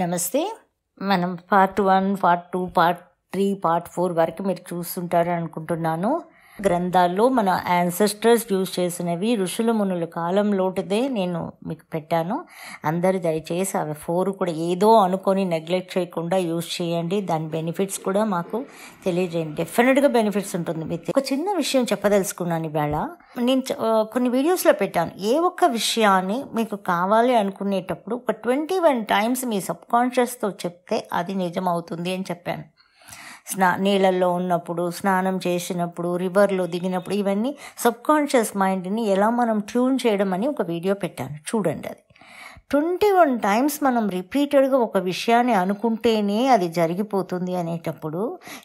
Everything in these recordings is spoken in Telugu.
నమస్తే మనం part one part two part three part four వరకు మీరు చూస్తుంటారు అనుకుంటున్నాను గ్రంథాల్లో మన యాన్సెస్టర్స్ యూజ్ చేసినవి ఋషుల మునుల లోటుదే నేను మీకు పెట్టాను అందరు దయచేసి అవి ఫోర్ కూడా ఏదో అనుకొని నెగ్లెక్ట్ చేయకుండా యూజ్ చేయండి దాని బెనిఫిట్స్ కూడా మాకు తెలియజేయండి డెఫినెట్గా బెనిఫిట్స్ ఉంటుంది మీకు ఒక చిన్న విషయం చెప్పదలుచుకున్నాను ఇవాళ నేను కొన్ని వీడియోస్లో పెట్టాను ఏ ఒక్క విషయాన్ని మీకు కావాలి అనుకునేటప్పుడు ఒక ట్వంటీ వన్ టైమ్స్ మీ సబ్కాన్షియస్తో చెప్తే అది నిజమవుతుంది అని చెప్పాను స్నా నీళ్ళల్లో ఉన్నప్పుడు స్నానం చేసినప్పుడు రివర్లో దిగినప్పుడు ఇవన్నీ సబ్కాన్షియస్ మైండ్ని ఎలా మనం ట్యూన్ చేయడం అని ఒక వీడియో పెట్టాను చూడండి అది ట్వంటీ వన్ టైమ్స్ మనం రిపీటెడ్గా ఒక విషయాన్ని అనుకుంటేనే అది జరిగిపోతుంది అనేటప్పుడు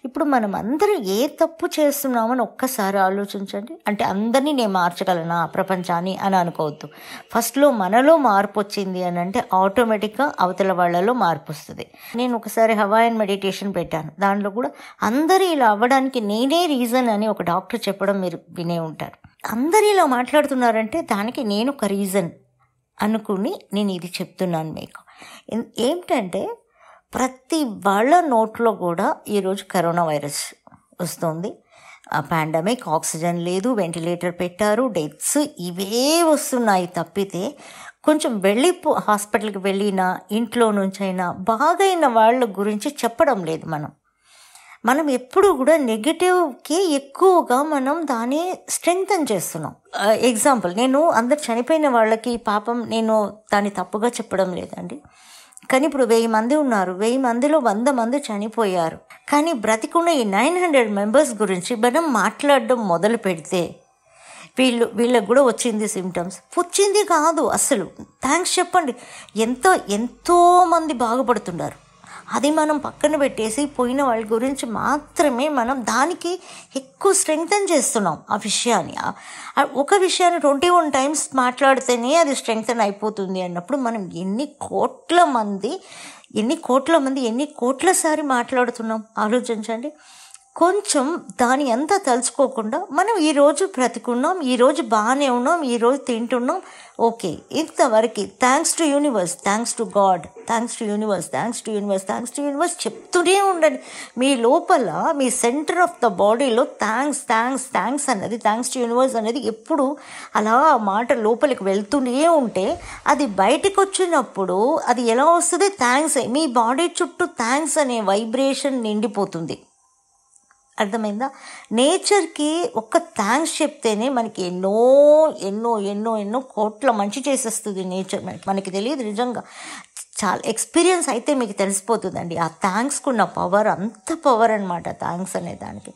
ఇప్పుడు మనం అందరూ ఏ తప్పు చేస్తున్నామని ఒక్కసారి ఆలోచించండి అంటే అందరినీ నేను మార్చగలనా ప్రపంచాన్ని అని అనుకోవద్దు ఫస్ట్లో మనలో మార్పు వచ్చింది అని అంటే ఆటోమేటిక్గా అవతల వాళ్ళలో మార్పు వస్తుంది నేను ఒకసారి హవాయన్ మెడిటేషన్ పెట్టాను దాంట్లో కూడా అందరూ ఇలా అవ్వడానికి నేనే రీజన్ అని ఒక డాక్టర్ చెప్పడం మీరు వినే ఉంటారు అందరు ఇలా మాట్లాడుతున్నారంటే దానికి నేను ఒక రీజన్ అనుకుని నేను ఇది చెప్తున్నాను మీకు ఏమిటంటే ప్రతి వాళ్ళ నోట్లో కూడా ఈరోజు కరోనా వైరస్ వస్తుంది పాండమిక్ ఆక్సిజన్ లేదు వెంటిలేటర్ పెట్టారు డెత్స్ ఇవే వస్తున్నాయి తప్పితే కొంచెం వెళ్ళి హాస్పిటల్కి వెళ్ళినా ఇంట్లో నుంచైనా బాగైన వాళ్ళ గురించి చెప్పడం లేదు మనం మనం ఎప్పుడు కూడా నెగిటివ్కి ఎక్కువగా మనం దాన్ని స్ట్రెంగ్తన్ చేస్తున్నాం ఎగ్జాంపుల్ నేను అందరు చనిపోయిన వాళ్ళకి పాపం నేను దాన్ని తప్పుగా చెప్పడం లేదండి కానీ ఇప్పుడు వెయ్యి మంది ఉన్నారు వెయ్యి మందిలో వంద మంది చనిపోయారు కానీ బ్రతికున్న ఈ నైన్ హండ్రెడ్ మెంబర్స్ గురించి మనం మాట్లాడడం మొదలు పెడితే వీళ్ళు వీళ్ళకి కూడా వచ్చింది సిమ్టమ్స్ వచ్చింది కాదు అసలు థ్యాంక్స్ చెప్పండి ఎంతో ఎంతో మంది బాగుపడుతున్నారు అది మనం పక్కన పెట్టేసి పోయిన వాళ్ళ గురించి మాత్రమే మనం దానికి ఎక్కువ స్ట్రెంగ్తన్ చేస్తున్నాం ఆ విషయాన్ని ఒక విషయాన్ని ట్వంటీ వన్ టైమ్స్ మాట్లాడితేనే అది స్ట్రెంగ్తన్ అయిపోతుంది అన్నప్పుడు మనం ఎన్ని కోట్ల మంది ఎన్ని కోట్ల మంది ఎన్ని కోట్ల సారి మాట్లాడుతున్నాం ఆలోచించండి కొంచెం దాని అంతా తలుచుకోకుండా మనం ఈరోజు బ్రతుకున్నాం ఈరోజు బాగానే ఉన్నాం ఈరోజు తింటున్నాం ఓకే ఇంతవరకు thanks to universe thanks to God thanks to universe thanks to universe thanks to universe చెప్తూనే ఉండండి మీ లోపల మీ సెంటర్ ఆఫ్ ద బాడీలో థ్యాంక్స్ థ్యాంక్స్ థ్యాంక్స్ అన్నది థ్యాంక్స్ టు యూనివర్స్ అనేది ఎప్పుడు అలా ఆ మాట లోపలికి వెళ్తూనే ఉంటే అది బయటకు వచ్చినప్పుడు అది ఎలా వస్తుంది థ్యాంక్స్ మీ బాడీ చుట్టూ థ్యాంక్స్ అనే వైబ్రేషన్ నిండిపోతుంది అర్థమైందా నేచర్కి ఒక్క థ్యాంక్స్ చెప్తేనే మనకి ఎన్నో ఎన్నో ఎన్నో ఎన్నో కోట్ల మంచి చేసేస్తుంది నేచర్ మనకి తెలియదు నిజంగా చాలా ఎక్స్పీరియన్స్ అయితే మీకు తెలిసిపోతుందండి ఆ థ్యాంక్స్కున్న పవర్ అంత పవర్ అనమాట థ్యాంక్స్ అనే దానికి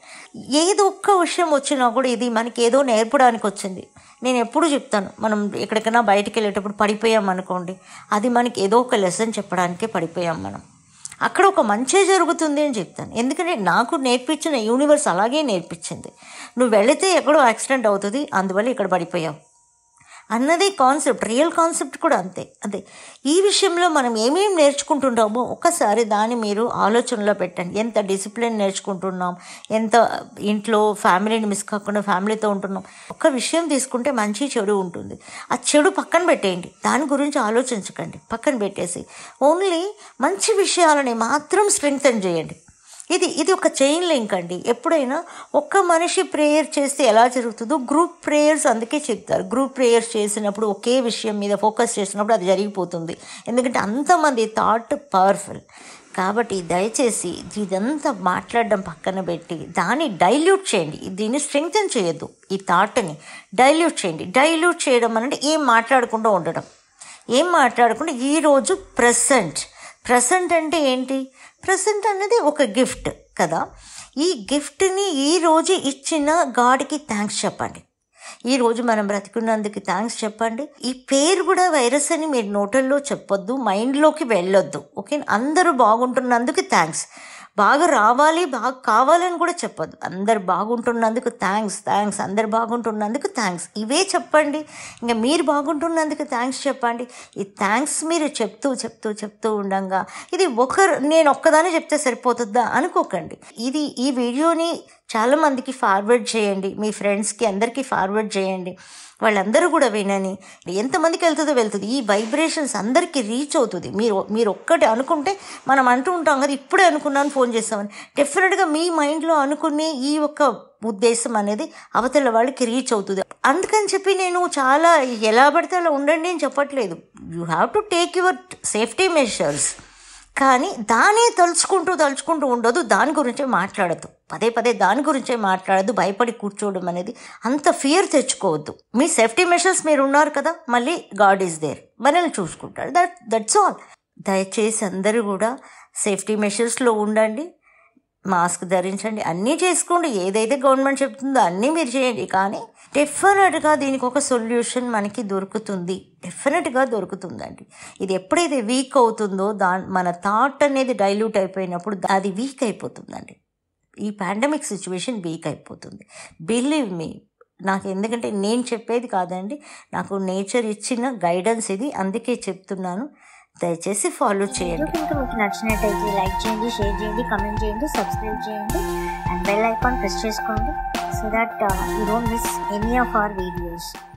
ఏదో ఒక్క విషయం వచ్చినా కూడా ఇది మనకి ఏదో నేర్పడానికి వచ్చింది నేను ఎప్పుడు చెప్తాను మనం ఎక్కడికైనా బయటికి వెళ్ళేటప్పుడు పడిపోయాం అనుకోండి అది మనకి ఏదో ఒక లెసన్ చెప్పడానికే పడిపోయాం మనం అక్కడ ఒక మంచే జరుగుతుంది అని చెప్తాను ఎందుకంటే నాకు నేర్పించిన యూనివర్స్ అలాగే నేర్పించింది నువ్వు వెళితే ఎక్కడో యాక్సిడెంట్ అవుతుంది అందువల్ల ఇక్కడ పడిపోయావు అన్నదే కాన్సెప్ట్ రియల్ కాన్సెప్ట్ కూడా అంతే అదే ఈ విషయంలో మనం ఏమేం నేర్చుకుంటుంటామో ఒకసారి దాన్ని మీరు ఆలోచనలో పెట్టండి ఎంత డిసిప్లిన్ నేర్చుకుంటున్నాం ఎంత ఇంట్లో ఫ్యామిలీని మిస్ కాకుండా ఫ్యామిలీతో ఉంటున్నాం ఒక విషయం తీసుకుంటే మంచి చెడు ఉంటుంది ఆ చెడు పక్కన పెట్టేయండి దాని గురించి ఆలోచించకండి పక్కన పెట్టేసి ఓన్లీ మంచి విషయాలని మాత్రం స్ట్రెంగ్తన్ చేయండి ఇది ఇది ఒక చైన్ లింక్ అండి ఎప్పుడైనా ఒక్క మనిషి ప్రేయర్ చేస్తే ఎలా జరుగుతుందో గ్రూప్ ప్రేయర్స్ అందుకే చెప్తారు గ్రూప్ ప్రేయర్స్ చేసినప్పుడు ఒకే విషయం మీద ఫోకస్ చేసినప్పుడు అది జరిగిపోతుంది ఎందుకంటే అంతమంది థాట్ పవర్ఫుల్ కాబట్టి దయచేసి ఇదంతా మాట్లాడడం పక్కన పెట్టి దాన్ని డైల్యూట్ చేయండి దీన్ని స్ట్రెంగ్తన్ చేయొద్దు ఈ థాట్ని డైల్యూట్ చేయండి డైల్యూట్ చేయడం అనంటే ఏం మాట్లాడకుండా ఉండడం ఏం మాట్లాడకుండా ఈరోజు ప్రజెంట్ ప్రజెంట్ అంటే ఏంటి ప్రజెంట్ అనేది ఒక గిఫ్ట్ కదా ఈ గిఫ్ట్ని ఈరోజు ఇచ్చిన గాడ్కి థ్యాంక్స్ చెప్పండి ఈ రోజు మనం బ్రతికున్నందుకు థ్యాంక్స్ చెప్పండి ఈ పేరు కూడా వైరస్ అని మీరు నోటల్లో చెప్పొద్దు మైండ్లోకి వెళ్ళొద్దు ఓకే అందరూ బాగుంటున్నందుకు థ్యాంక్స్ బాగా రావాలి బాగా కావాలని కూడా చెప్పదు అందరు బాగుంటున్నందుకు థ్యాంక్స్ థ్యాంక్స్ అందరు బాగుంటున్నందుకు థ్యాంక్స్ ఇవే చెప్పండి ఇంకా మీరు బాగుంటున్నందుకు థ్యాంక్స్ చెప్పండి ఈ థ్యాంక్స్ మీరు చెప్తూ చెప్తూ చెప్తూ ఉండగా ఇది ఒకరు నేను ఒక్కదానే చెప్తే సరిపోతుందా అనుకోకండి ఇది ఈ వీడియోని చాలామందికి ఫార్వర్డ్ చేయండి మీ ఫ్రెండ్స్కి అందరికీ ఫార్వర్డ్ చేయండి వాళ్ళందరూ కూడా వినని ఎంతమందికి వెళ్తుందో వెళ్తుంది ఈ వైబ్రేషన్స్ అందరికీ రీచ్ అవుతుంది మీరు మీరు ఒక్కటి అనుకుంటే మనం అంటూ ఉంటాం కదా ఇప్పుడే అనుకున్నాను ఫోన్ చేస్తామని డెఫినెట్గా మీ మైండ్లో అనుకునే ఈ ఒక్క ఉద్దేశం అనేది అవతల వాళ్ళకి రీచ్ అవుతుంది అందుకని చెప్పి నేను చాలా ఎలా పడితే అలా ఉండండి అని చెప్పట్లేదు you have to take your safety measures కానీ దానే తలుచుకుంటూ తలుచుకుంటూ ఉండదు దాని గురించే మాట్లాడదు పదే పదే దాని గురించే మాట్లాడదు భయపడి కూర్చోవడం అనేది అంత ఫియర్ తెచ్చుకోవద్దు మీ సేఫ్టీ మెషర్స్ మీరు ఉన్నారు కదా మళ్ళీ గాడ్ ఈజ్ దేర్ మనల్ని చూసుకుంటాడు దట్ దట్స్ ఆల్ దయచేసి అందరూ కూడా సేఫ్టీ మెషర్స్లో ఉండండి మాస్క్ ధరించండి అన్నీ చేసుకోండి ఏదైతే గవర్నమెంట్ చెప్తుందో అన్నీ మీరు చేయండి కానీ డెఫినెట్గా దీనికి ఒక సొల్యూషన్ మనకి దొరుకుతుంది డెఫినెట్గా దొరుకుతుందండి ఇది ఎప్పుడైతే వీక్ అవుతుందో దా మన థాట్ అనేది డైల్యూట్ అయిపోయినప్పుడు అది వీక్ అయిపోతుందండి ఈ పాండమిక్ సిచ్యువేషన్ వీక్ అయిపోతుంది బిలీవ్ మీ నాకు ఎందుకంటే నేను చెప్పేది కాదండి నాకు నేచర్ ఇచ్చిన గైడెన్స్ ఇది అందుకే చెప్తున్నాను దయచేసి ఫాలో చేయండి ఇంకా మీకు నచ్చినట్టయితే లైక్ చేయండి షేర్ చేయండి కమెంట్ చేయండి సబ్స్క్రైబ్ చేయండి అండ్ బెల్ ఐకాన్ ప్రెస్ చేసుకోండి so that uh, you don't miss any of our videos.